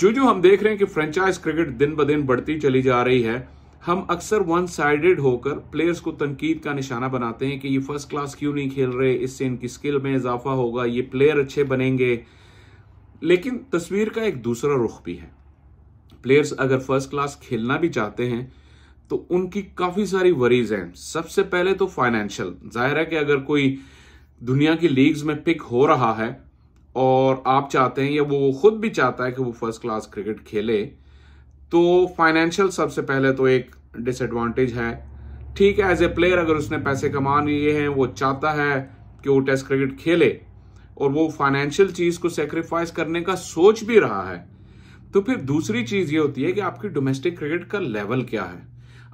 जो जो हम देख रहे हैं कि फ्रेंचाइज क्रिकेट दिन ब दिन बढ़ती चली जा रही है हम अक्सर वन साइडेड होकर प्लेयर्स को तनकीद का निशाना बनाते हैं कि ये फर्स्ट क्लास क्यों नहीं खेल रहे इससे इनकी स्किल में इजाफा होगा ये प्लेयर अच्छे बनेंगे लेकिन तस्वीर का एक दूसरा रुख भी है प्लेयर्स अगर फर्स्ट क्लास खेलना भी चाहते हैं तो उनकी काफ़ी सारी वरीज हैं सबसे पहले तो फाइनेंशियल जाहिर है कि अगर कोई दुनिया की लीग्स में पिक हो रहा है और आप चाहते हैं या वो खुद भी चाहता है कि वो फर्स्ट क्लास क्रिकेट खेले तो फाइनेंशियल सबसे पहले तो एक डिसएडवांटेज है ठीक है एज ए प्लेयर अगर उसने पैसे कमा लिए हैं वो चाहता है कि वो टेस्ट क्रिकेट खेले और वो फाइनेंशियल चीज़ को सेक्रीफाइस करने का सोच भी रहा है तो फिर दूसरी चीज़ ये होती है कि आपकी डोमेस्टिक क्रिकेट का लेवल क्या है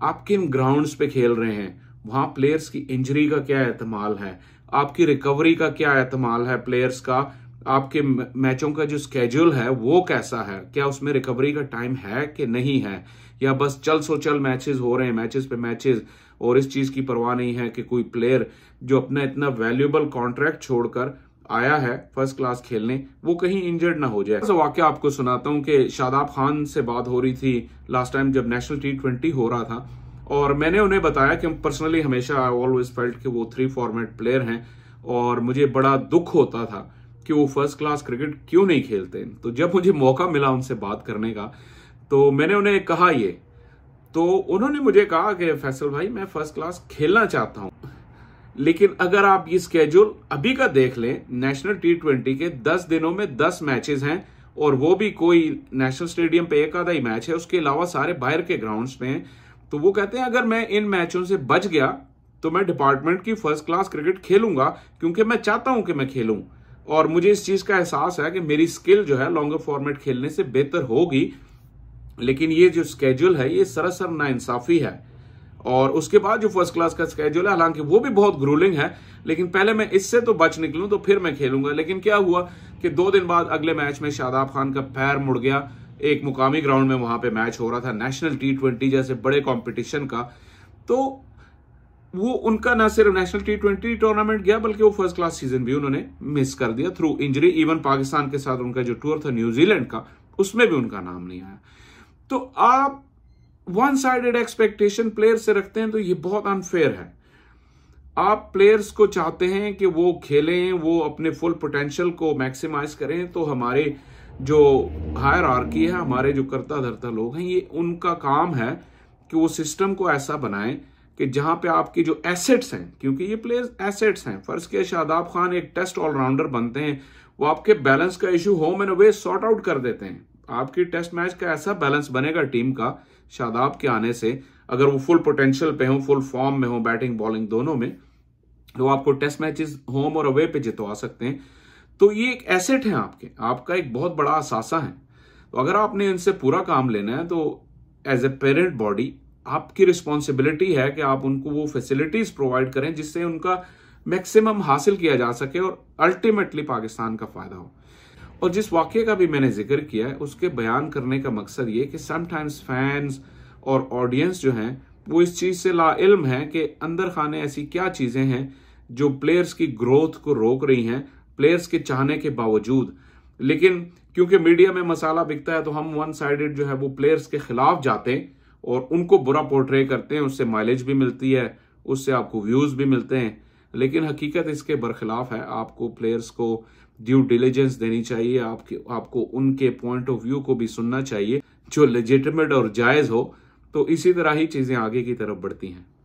आप किन ग्राउंड्स पे खेल रहे हैं वहां प्लेयर्स की इंजरी का क्या एहतमाल है आपकी रिकवरी का क्या एहतमाल है प्लेयर्स का आपके मैचों का जो स्केड्यूल है वो कैसा है क्या उसमें रिकवरी का टाइम है कि नहीं है या बस चल सो चल मैचेस हो रहे हैं मैचेस पे मैचेस और इस चीज की परवाह नहीं है कि कोई प्लेयर जो अपना इतना वैल्यूएबल कॉन्ट्रैक्ट छोड़कर आया है फर्स्ट क्लास खेलने वो कहीं इंजर्ड ना हो जाए ऐसा वाक्य आपको सुनाता हूँ कि शादाब खान से बात हो रही थी लास्ट टाइम जब नेशनल टी ट्वेंटी हो रहा था और मैंने उन्हें बताया कि पर्सनली हमेशा आई ऑलवेज फेल्ट कि वो थ्री फॉर्मेट प्लेयर हैं और मुझे बड़ा दुख होता था कि वो फर्स्ट क्लास क्रिकेट क्यों नहीं खेलते तो जब मुझे मौका मिला उनसे बात करने का तो मैंने उन्हें कहा ये तो उन्होंने मुझे कहा कि फैसल भाई मैं फर्स्ट क्लास खेलना चाहता हूं लेकिन अगर आप ये स्केड्यूल अभी का देख लें नेशनल टी ट्वेंटी के दस दिनों में दस मैचेस हैं और वो भी कोई नेशनल स्टेडियम पे एक आधा ही मैच है उसके अलावा सारे बाहर के ग्राउंड्स पे हैं तो वो कहते हैं अगर मैं इन मैचों से बच गया तो मैं डिपार्टमेंट की फर्स्ट क्लास क्रिकेट खेलूंगा क्योंकि मैं चाहता हूं कि मैं खेलूं और मुझे इस चीज का एहसास है कि मेरी स्किल जो है लॉन्गर फॉर्मेट खेलने से बेहतर होगी लेकिन ये जो स्केड्यूल है ये सरासर नाइंसाफी है और उसके बाद जो फर्स्ट क्लास का स्केड्यूल है हालांकि वो भी बहुत ग्रूलिंग है लेकिन पहले मैं इससे तो बच निकलूं तो फिर मैं खेलूंगा लेकिन क्या हुआ कि दो दिन बाद अगले मैच में शादाब खान का पैर मुड़ गया एक मुकामी ग्राउंड में वहां पे मैच हो रहा था नेशनल टी ट्वेंटी जैसे बड़े कॉम्पिटिशन का तो वो उनका ना सिर्फ नेशनल टी ट्वेंटी टूर्नामेंट गया बल्कि वो फर्स्ट क्लास सीजन भी उन्होंने मिस कर दिया थ्रू इंजरी इवन पाकिस्तान के साथ उनका जो टूर था न्यूजीलैंड का उसमें भी उनका नाम नहीं आया तो आप वन साइडेड एक्सपेक्टेशन प्लेयर से रखते हैं तो ये बहुत अनफेयर है आप प्लेयर्स को चाहते हैं कि वो खेलें वो अपने फुल पोटेंशियल को मैक्सिमाइज करें तो हमारे जो हायर आर्की है हमारे जो करता धरता लोग हैं ये उनका काम है कि वो सिस्टम को ऐसा बनाएं कि जहां पे आपकी जो एसेट्स हैं क्योंकि ये प्लेयर्स एसेट्स हैं फर्ज के शादाब खान एक टेस्ट ऑलराउंडर बनते हैं वो आपके बैलेंस का issue home and away sort out कर देते हैं आपकी टेस्ट मैच का ऐसा बैलेंस बनेगा टीम का शादाब के आने से अगर वो फुल पोटेंशियल पे हो फुल फॉर्म में हो बैटिंग बॉलिंग दोनों में तो आपको टेस्ट मैचेस होम और अवे पे जितवा सकते हैं तो ये एक एसेट है आपके आपका एक बहुत बड़ा असासा है तो अगर आपने इनसे पूरा काम लेना है तो एज ए पेरेंट बॉडी आपकी रिस्पॉन्सिबिलिटी है कि आप उनको वो फैसिलिटीज प्रोवाइड करें जिससे उनका मैक्सिमम हासिल किया जा सके और अल्टीमेटली पाकिस्तान का फायदा हो और जिस वाक्य का भी मैंने जिक्र किया है उसके बयान करने का मकसद ये कि समटाइम्स फैंस और ऑडियंस जो हैं वो इस चीज़ से ला इल्म है कि अंदर खाने ऐसी क्या चीज़ें हैं जो प्लेयर्स की ग्रोथ को रोक रही हैं प्लेयर्स के चाहने के बावजूद लेकिन क्योंकि मीडिया में मसाला बिकता है तो हम वन साइडेड जो है वो प्लेयर्स के खिलाफ जाते हैं और उनको बुरा पोर्ट्रे करते हैं उससे माइलेज भी मिलती है उससे आपको व्यूज़ भी मिलते हैं लेकिन हकीकत इसके बरखिलाफ है आपको प्लेयर्स को ड्यू डिलीजेंस देनी चाहिए आपके आपको उनके पॉइंट ऑफ व्यू को भी सुनना चाहिए जो लेजिटमेट और जायज़ हो तो इसी तरह ही चीज़ें आगे की तरफ बढ़ती हैं